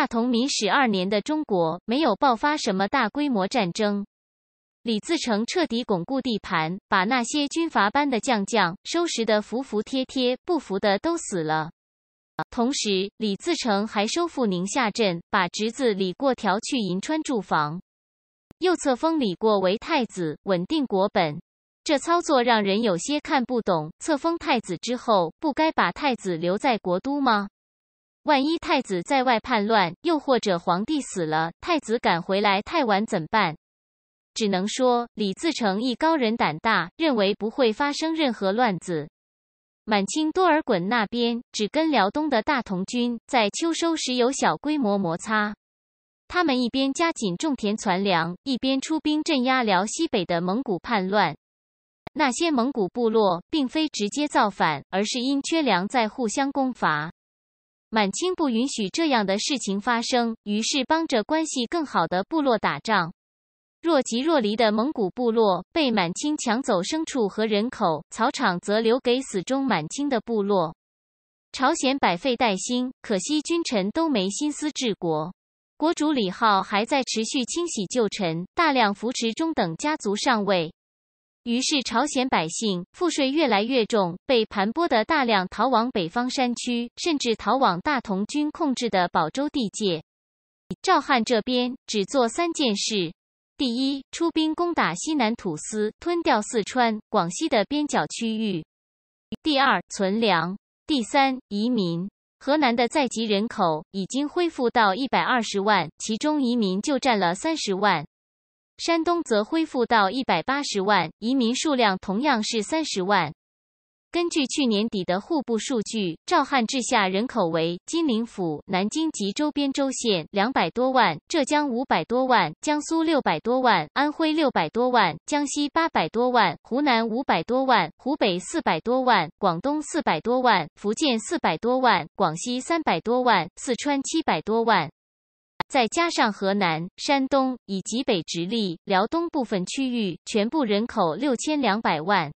大同民史二年的中国没有爆发什么大规模战争，李自成彻底巩固地盘，把那些军阀般的将将收拾得服服帖帖，不服的都死了。同时，李自成还收复宁夏镇，把侄子李过调去银川驻防，又册封李过为太子，稳定国本。这操作让人有些看不懂。册封太子之后，不该把太子留在国都吗？万一太子在外叛乱，又或者皇帝死了，太子赶回来太晚怎办？只能说李自成一高人胆大，认为不会发生任何乱子。满清多尔衮那边只跟辽东的大同军在秋收时有小规模摩擦，他们一边加紧种田存粮，一边出兵镇压辽西北的蒙古叛乱。那些蒙古部落并非直接造反，而是因缺粮在互相攻伐。满清不允许这样的事情发生，于是帮着关系更好的部落打仗。若即若离的蒙古部落被满清抢走牲畜和人口，草场则留给死忠满清的部落。朝鲜百废待兴，可惜君臣都没心思治国。国主李浩还在持续清洗旧臣，大量扶持中等家族上位。于是，朝鲜百姓赋税越来越重，被盘剥的大量逃往北方山区，甚至逃往大同军控制的保州地界。赵汉这边只做三件事：第一，出兵攻打西南土司，吞掉四川、广西的边角区域；第二，存粮；第三，移民。河南的在籍人口已经恢复到一百二十万，其中移民就占了三十万。山东则恢复到一百八十万移民数量，同样是三十万。根据去年底的户部数据，赵汉治下人口为：金陵府、南京及周边州县两百多万，浙江五百多万，江苏六百多万，安徽六百多万，江西八百多万，湖南五百多万，湖北四百多万，广东四百多万，福建四百多万，广西三百多万，四川七百多万。再加上河南、山东以及北直隶、辽东部分区域，全部人口六千两百万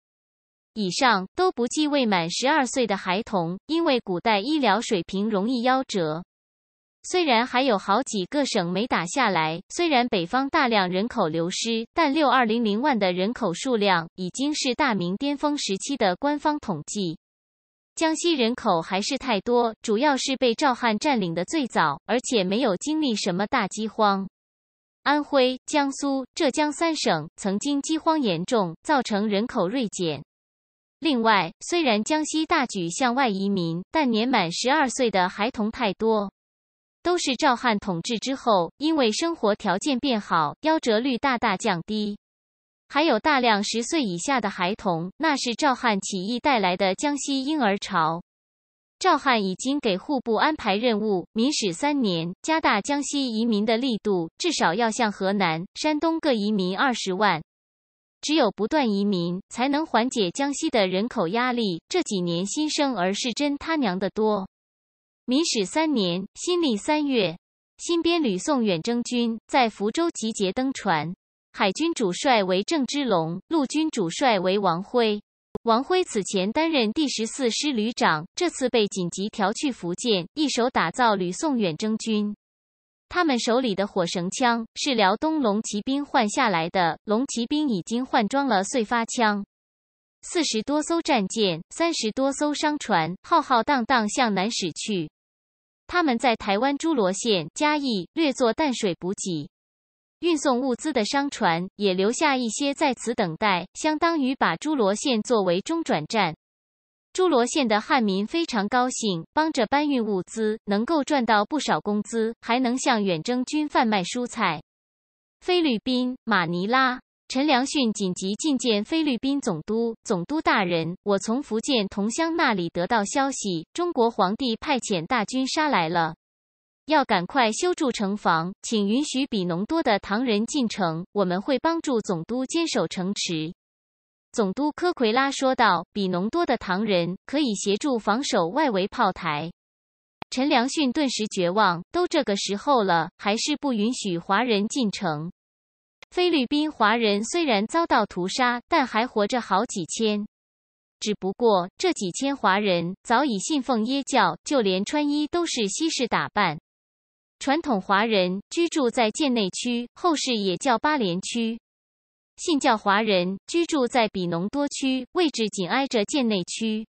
以上，都不计未满十二岁的孩童，因为古代医疗水平容易夭折。虽然还有好几个省没打下来，虽然北方大量人口流失，但六二零零万的人口数量已经是大明巅峰时期的官方统计。江西人口还是太多，主要是被赵汉占领的最早，而且没有经历什么大饥荒。安徽、江苏、浙江三省曾经饥荒严重，造成人口锐减。另外，虽然江西大举向外移民，但年满十二岁的孩童太多，都是赵汉统治之后，因为生活条件变好，夭折率大大降低。还有大量十岁以下的孩童，那是赵汉起义带来的江西婴儿潮。赵汉已经给户部安排任务，民史三年加大江西移民的力度，至少要向河南、山东各移民二十万。只有不断移民，才能缓解江西的人口压力。这几年新生儿是真他娘的多。民史三年，新历三月，新编吕宋远征军在福州集结登船。海军主帅为郑芝龙，陆军主帅为王辉。王辉此前担任第十四师旅长，这次被紧急调去福建，一手打造吕宋远征军。他们手里的火绳枪是辽东龙骑兵换下来的，龙骑兵已经换装了燧发枪。四十多艘战舰，三十多艘商船，浩浩荡荡向南驶去。他们在台湾诸罗县嘉义略作淡水补给。运送物资的商船也留下一些在此等待，相当于把侏罗县作为中转站。侏罗县的汉民非常高兴，帮着搬运物资，能够赚到不少工资，还能向远征军贩卖蔬菜。菲律宾马尼拉，陈良训紧急觐见菲律宾总督，总督大人，我从福建同乡那里得到消息，中国皇帝派遣大军杀来了。要赶快修筑城防，请允许比农多的唐人进城。我们会帮助总督坚守城池。总督科奎拉说道：“比农多的唐人可以协助防守外围炮台。”陈良训顿时绝望，都这个时候了，还是不允许华人进城。菲律宾华人虽然遭到屠杀，但还活着好几千。只不过这几千华人早已信奉耶教，就连穿衣都是西式打扮。传统华人居住在建内区，后世也叫八联区。信教华人居住在比农多区，位置紧挨着建内区。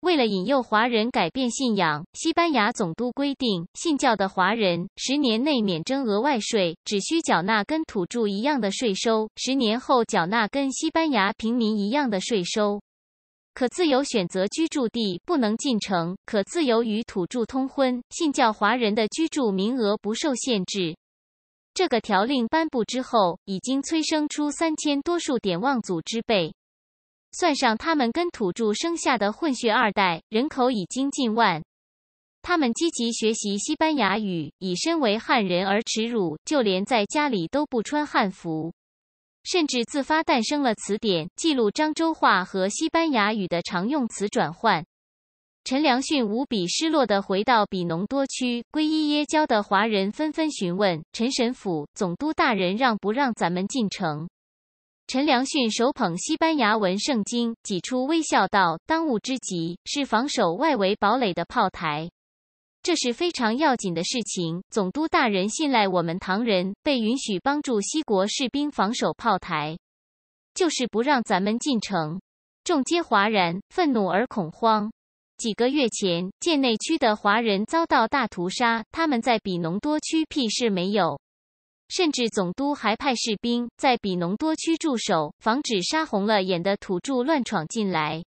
为了引诱华人改变信仰，西班牙总督规定，信教的华人十年内免征额外税，只需缴纳跟土著一样的税收；十年后缴纳跟西班牙平民一样的税收。可自由选择居住地，不能进城；可自由与土著通婚。信教华人的居住名额不受限制。这个条令颁布之后，已经催生出三千多数典望族之辈，算上他们跟土著生下的混血二代，人口已经近万。他们积极学习西班牙语，以身为汉人而耻辱，就连在家里都不穿汉服。甚至自发诞生了词典，记录漳州话和西班牙语的常用词转换。陈良训无比失落地回到比农多区，归依耶教的华人纷纷询问陈神甫总督大人让不让咱们进城。陈良训手捧西班牙文圣经，挤出微笑道：“当务之急是防守外围堡垒的炮台。”这是非常要紧的事情。总督大人信赖我们唐人，被允许帮助西国士兵防守炮台，就是不让咱们进城。众皆哗然，愤怒而恐慌。几个月前，建内区的华人遭到大屠杀，他们在比农多区屁事没有，甚至总督还派士兵在比农多区驻守，防止杀红了眼的土著乱闯进来。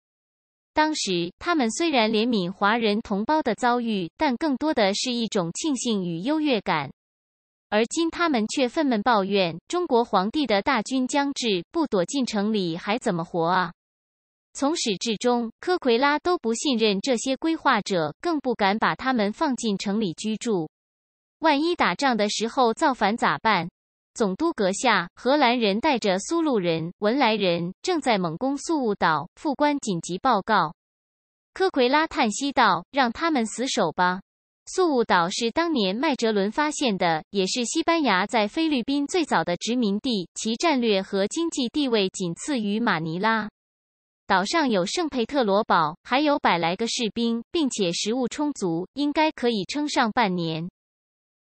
当时，他们虽然怜悯华人同胞的遭遇，但更多的是一种庆幸与优越感。而今，他们却愤懑抱怨：中国皇帝的大军将至，不躲进城里还怎么活啊？从始至终，科奎拉都不信任这些规划者，更不敢把他们放进城里居住。万一打仗的时候造反咋办？总督阁下，荷兰人带着苏禄人、文莱人正在猛攻素雾岛。副官紧急报告。科奎拉叹息道：“让他们死守吧。宿雾岛是当年麦哲伦发现的，也是西班牙在菲律宾最早的殖民地，其战略和经济地位仅次于马尼拉。岛上有圣佩特罗堡，还有百来个士兵，并且食物充足，应该可以撑上半年。”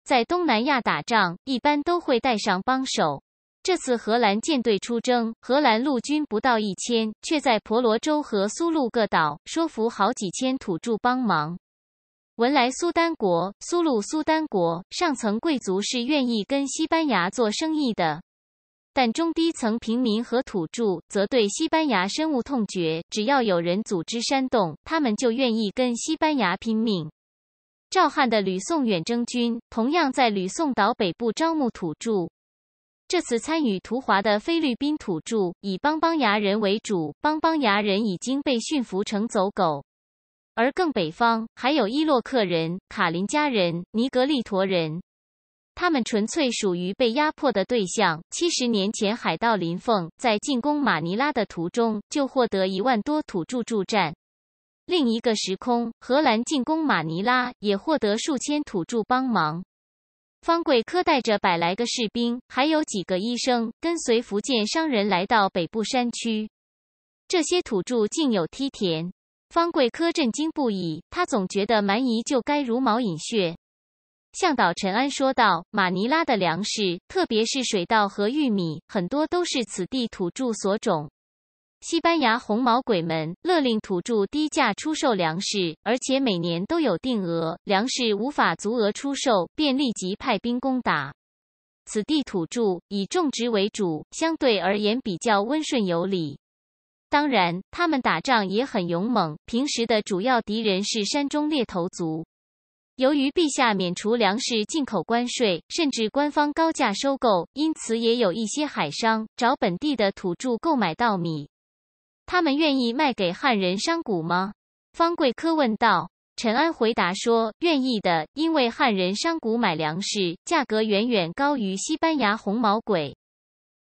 在东南亚打仗，一般都会带上帮手。这次荷兰舰队出征，荷兰陆军不到一千，却在婆罗洲和苏禄各岛说服好几千土著帮忙。文莱苏丹国、苏禄苏丹国上层贵族是愿意跟西班牙做生意的，但中低层平民和土著则对西班牙深恶痛绝。只要有人组织煽动，他们就愿意跟西班牙拼命。赵汉的吕宋远征军同样在吕宋岛北部招募土著。这次参与图华的菲律宾土著以邦邦牙人为主，邦邦牙人已经被驯服成走狗。而更北方还有伊洛克人、卡林加人、尼格利陀人，他们纯粹属于被压迫的对象。七十年前，海盗林凤在进攻马尼拉的途中就获得一万多土著助战。另一个时空，荷兰进攻马尼拉，也获得数千土著帮忙。方桂科带着百来个士兵，还有几个医生，跟随福建商人来到北部山区。这些土著竟有梯田，方桂科震惊不已。他总觉得蛮夷就该茹毛饮血。向导陈安说道：“马尼拉的粮食，特别是水稻和玉米，很多都是此地土著所种。”西班牙红毛鬼们勒令土著低价出售粮食，而且每年都有定额，粮食无法足额出售，便立即派兵攻打。此地土著以种植为主，相对而言比较温顺有礼，当然他们打仗也很勇猛。平时的主要敌人是山中猎头族。由于陛下免除粮食进口关税，甚至官方高价收购，因此也有一些海商找本地的土著购买稻米。他们愿意卖给汉人商贾吗？方桂科问道。陈安回答说：“愿意的，因为汉人商贾买粮食价格远远高于西班牙红毛鬼。”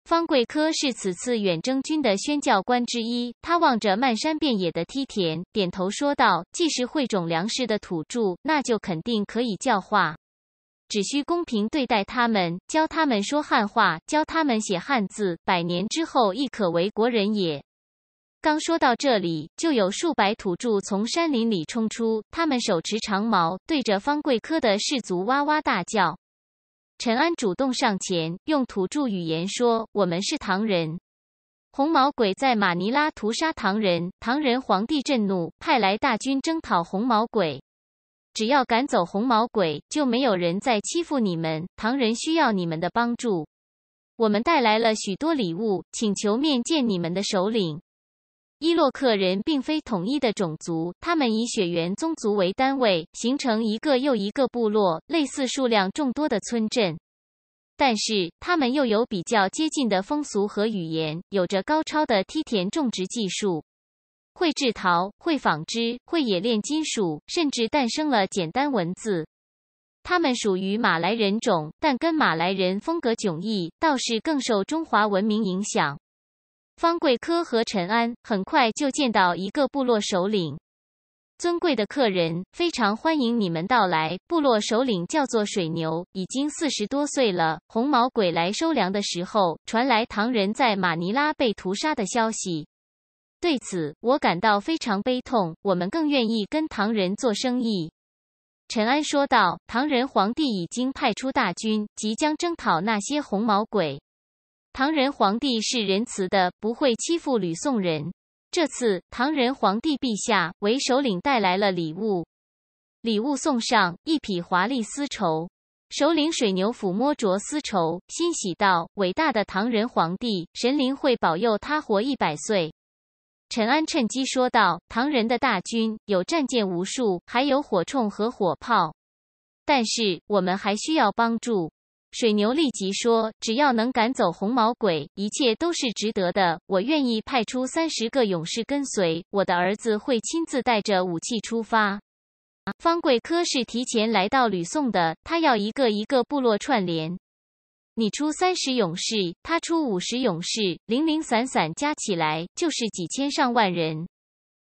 方桂科是此次远征军的宣教官之一，他望着漫山遍野的梯田，点头说道：“既是会种粮食的土著，那就肯定可以教化。只需公平对待他们，教他们说汉话，教他们写汉字，百年之后亦可为国人也。”刚说到这里，就有数百土著从山林里冲出，他们手持长矛，对着方贵科的氏族哇哇大叫。陈安主动上前，用土著语言说：“我们是唐人，红毛鬼在马尼拉屠杀唐人，唐人皇帝震怒，派来大军征讨红毛鬼。只要赶走红毛鬼，就没有人再欺负你们。唐人需要你们的帮助，我们带来了许多礼物，请求面见你们的首领。”伊洛克人并非统一的种族，他们以血缘宗族为单位，形成一个又一个部落，类似数量众多的村镇。但是，他们又有比较接近的风俗和语言，有着高超的梯田种植技术，会制陶，会纺织，会冶炼金属，甚至诞生了简单文字。他们属于马来人种，但跟马来人风格迥异，倒是更受中华文明影响。方贵科和陈安很快就见到一个部落首领。尊贵的客人，非常欢迎你们到来。部落首领叫做水牛，已经四十多岁了。红毛鬼来收粮的时候，传来唐人在马尼拉被屠杀的消息。对此，我感到非常悲痛。我们更愿意跟唐人做生意。”陈安说道，“唐人皇帝已经派出大军，即将征讨那些红毛鬼。”唐仁皇帝是仁慈的，不会欺负吕宋人。这次，唐仁皇帝陛下为首领带来了礼物，礼物送上一匹华丽丝绸。首领水牛抚摸着丝绸，欣喜道：“伟大的唐人皇帝，神灵会保佑他活一百岁。”陈安趁机说道：“唐人的大军有战舰无数，还有火铳和火炮，但是我们还需要帮助。”水牛立即说：“只要能赶走红毛鬼，一切都是值得的。我愿意派出三十个勇士跟随，我的儿子会亲自带着武器出发。”方贵科是提前来到吕宋的，他要一个一个部落串联。你出三十勇士，他出五十勇士，零零散散加起来就是几千上万人。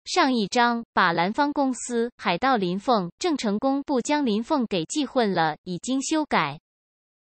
上一章把蓝方公司海盗林凤郑成功不将林凤给记混了，已经修改。